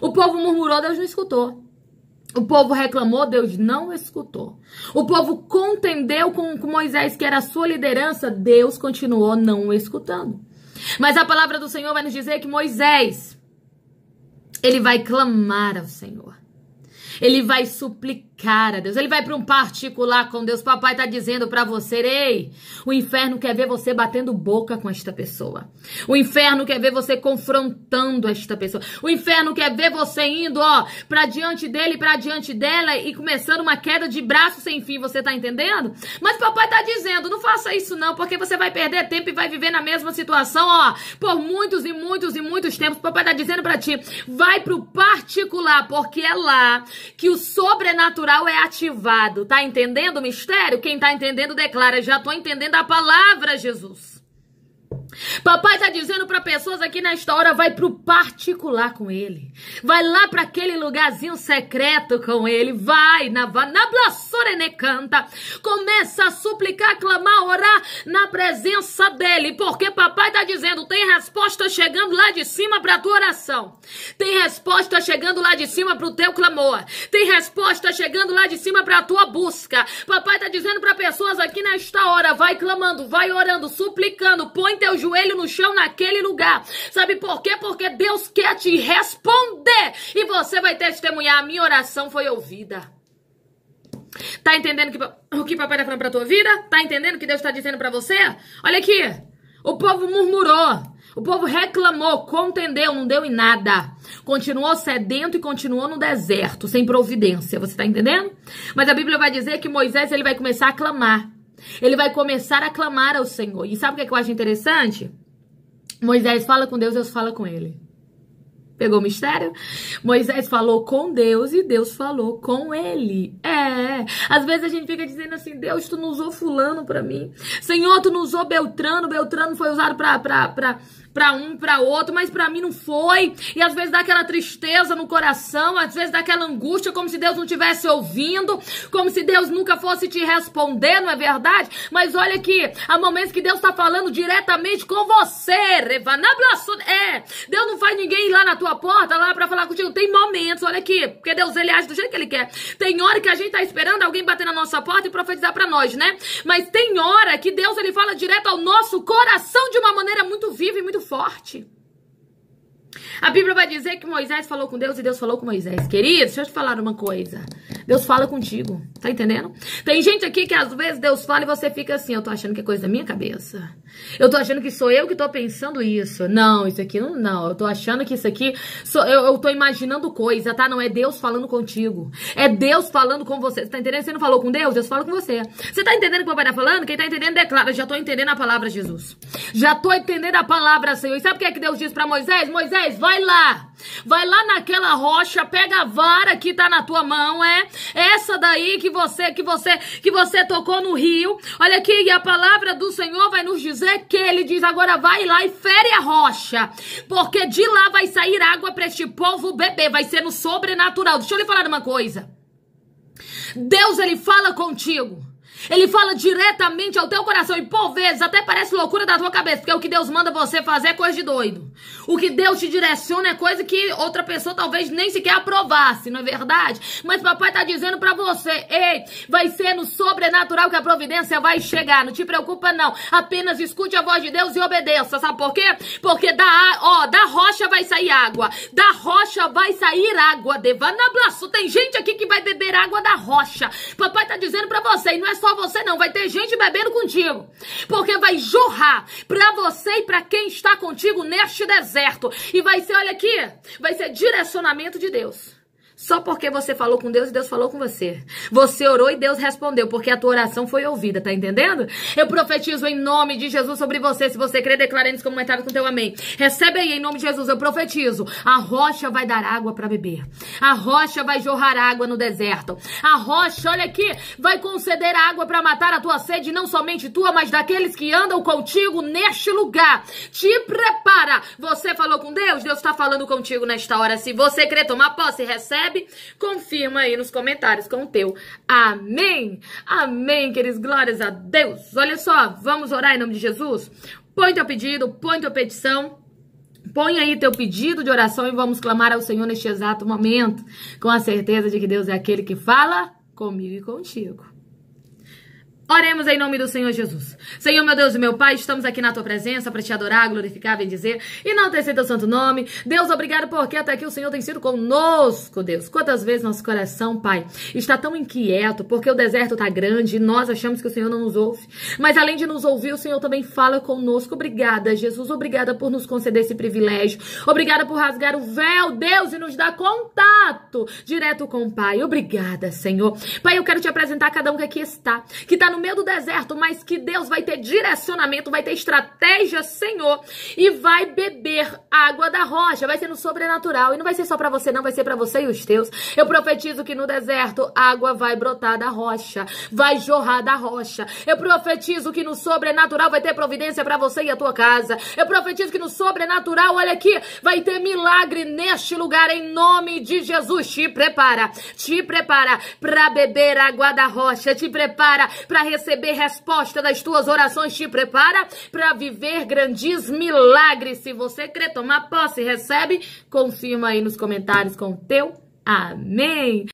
O povo murmurou, Deus não escutou. O povo reclamou, Deus não escutou. O povo contendeu com, com Moisés, que era a sua liderança, Deus continuou não escutando. Mas a palavra do Senhor vai nos dizer que Moisés, ele vai clamar ao Senhor. Ele vai suplicar a Deus. Ele vai para um particular com Deus. Papai está dizendo para você: ei, o inferno quer ver você batendo boca com esta pessoa. O inferno quer ver você confrontando esta pessoa. O inferno quer ver você indo, ó, para diante dele, para diante dela e começando uma queda de braço sem fim. Você está entendendo? Mas papai está dizendo: não faça isso não, porque você vai perder tempo e vai viver na mesma situação, ó, por muitos e muitos e muitos tempos. Papai está dizendo para ti: vai para o particular, porque é lá que o sobrenatural é ativado. Tá entendendo o mistério? Quem tá entendendo declara, já tô entendendo a palavra, Jesus. Papai está dizendo para pessoas aqui nesta hora, vai para o particular com ele. Vai lá para aquele lugarzinho secreto com ele. Vai, na blasorene canta. Começa a suplicar, clamar, orar na presença dele. Porque papai está dizendo, tem resposta chegando lá de cima para tua oração. Tem resposta chegando lá de cima para o teu clamor. Tem resposta chegando lá de cima para a tua busca. Papai está dizendo para pessoas aqui nesta hora, vai clamando, vai orando, suplicando, põe teus joelho no chão naquele lugar. Sabe por quê? Porque Deus quer te responder e você vai testemunhar. A minha oração foi ouvida. Tá entendendo que, o que papai tá falando pra tua vida? Tá entendendo o que Deus tá dizendo para você? Olha aqui. O povo murmurou. O povo reclamou, contendeu, não deu em nada. Continuou sedento e continuou no deserto, sem providência. Você tá entendendo? Mas a Bíblia vai dizer que Moisés ele vai começar a clamar. Ele vai começar a clamar ao Senhor. E sabe o é que eu acho interessante? Moisés fala com Deus, Deus fala com ele. Pegou o mistério? Moisés falou com Deus e Deus falou com ele. É. Às vezes a gente fica dizendo assim: Deus, tu não usou Fulano para mim. Senhor, tu não usou Beltrano. Beltrano foi usado pra, pra, pra, para um, pra outro, mas pra mim não foi. E às vezes dá aquela tristeza no coração, às vezes dá aquela angústia, como se Deus não tivesse ouvindo, como se Deus nunca fosse te responder, não é verdade? Mas olha aqui, há momentos que Deus tá falando diretamente com você. É. Deus não faz ninguém ir lá na tua tua porta lá para falar contigo. Tem momentos, olha aqui, porque Deus ele age do jeito que ele quer. Tem hora que a gente tá esperando alguém bater na nossa porta e profetizar para nós, né? Mas tem hora que Deus ele fala direto ao nosso coração de uma maneira muito viva e muito forte. A Bíblia vai dizer que Moisés falou com Deus e Deus falou com Moisés. Queridos, deixa eu te falar uma coisa. Deus fala contigo. Tá entendendo? Tem gente aqui que às vezes Deus fala e você fica assim, eu tô achando que é coisa da minha cabeça. Eu tô achando que sou eu que tô pensando isso. Não, isso aqui não, não. Eu tô achando que isso aqui, sou, eu, eu tô imaginando coisa, tá? Não é Deus falando contigo. É Deus falando com você. tá entendendo? Você não falou com Deus? Deus fala com você. Você tá entendendo o que o papai tá falando? Quem tá entendendo, declara. Já tô entendendo a palavra, Jesus. Já tô entendendo a palavra, Senhor. E sabe o que é que Deus diz para Moisés? Moisés, vai lá. Vai lá naquela rocha, pega a vara que tá na tua mão, é? Essa daí que você que você que você tocou no rio. Olha aqui, e a palavra do Senhor vai nos dizer que ele diz agora vai lá e fere a rocha, porque de lá vai sair água para este povo beber, vai ser no sobrenatural. Deixa eu lhe falar uma coisa. Deus ele fala contigo. Ele fala diretamente ao teu coração e por vezes até parece loucura da tua cabeça, porque o que Deus manda você fazer é coisa de doido. O que Deus te direciona é coisa que outra pessoa talvez nem sequer aprovasse, não é verdade? Mas papai tá dizendo para você, ei, vai ser no sobrenatural que a providência vai chegar, não te preocupa não. Apenas escute a voz de Deus e obedeça, sabe por quê? Porque da, ó, da rocha vai sair água, da rocha vai sair água, Devana Blasso. Tem gente aqui que vai beber água da rocha. Papai tá dizendo para você, e não é só só você não, vai ter gente bebendo contigo. Porque vai jorrar para você e para quem está contigo neste deserto. E vai ser, olha aqui, vai ser direcionamento de Deus. Só porque você falou com Deus e Deus falou com você. Você orou e Deus respondeu, porque a tua oração foi ouvida, tá entendendo? Eu profetizo em nome de Jesus sobre você. Se você crer, declare nos comentários com teu amém. Recebe aí em nome de Jesus. Eu profetizo. A rocha vai dar água para beber. A rocha vai jorrar água no deserto. A rocha, olha aqui, vai conceder água para matar a tua sede, não somente tua, mas daqueles que andam contigo neste lugar. Te prepara. Você falou com Deus? Deus está falando contigo nesta hora. Se você crer, tomar posse, recebe recebe? Confirma aí nos comentários com o teu amém. Amém, queridos, glórias a Deus. Olha só, vamos orar em nome de Jesus? Põe teu pedido, põe tua petição. Põe aí teu pedido de oração e vamos clamar ao Senhor neste exato momento, com a certeza de que Deus é aquele que fala comigo e contigo. Oremos em nome do Senhor Jesus. Senhor, meu Deus e meu Pai, estamos aqui na tua presença para te adorar, glorificar, bendizer e não ter teu santo nome. Deus, obrigado porque até aqui o Senhor tem sido conosco, Deus. Quantas vezes nosso coração, Pai, está tão inquieto porque o deserto está grande e nós achamos que o Senhor não nos ouve. Mas além de nos ouvir, o Senhor também fala conosco. Obrigada, Jesus. Obrigada por nos conceder esse privilégio. Obrigada por rasgar o véu, Deus, e nos dar contato direto com o Pai. Obrigada, Senhor. Pai, eu quero te apresentar cada um que aqui está, que está no meio do deserto, mas que Deus vai ter direcionamento, vai ter estratégia, Senhor, e vai beber água da rocha, vai ser no sobrenatural, e não vai ser só para você, não, vai ser para você e os teus. Eu profetizo que no deserto água vai brotar da rocha, vai jorrar da rocha. Eu profetizo que no sobrenatural vai ter providência para você e a tua casa. Eu profetizo que no sobrenatural, olha aqui, vai ter milagre neste lugar em nome de Jesus. Te prepara, te prepara para beber água da rocha, te prepara para receber resposta das tuas orações. Te prepara para viver grandes milagres. Se você quer tomar posse, recebe, confirma aí nos comentários com o teu amém.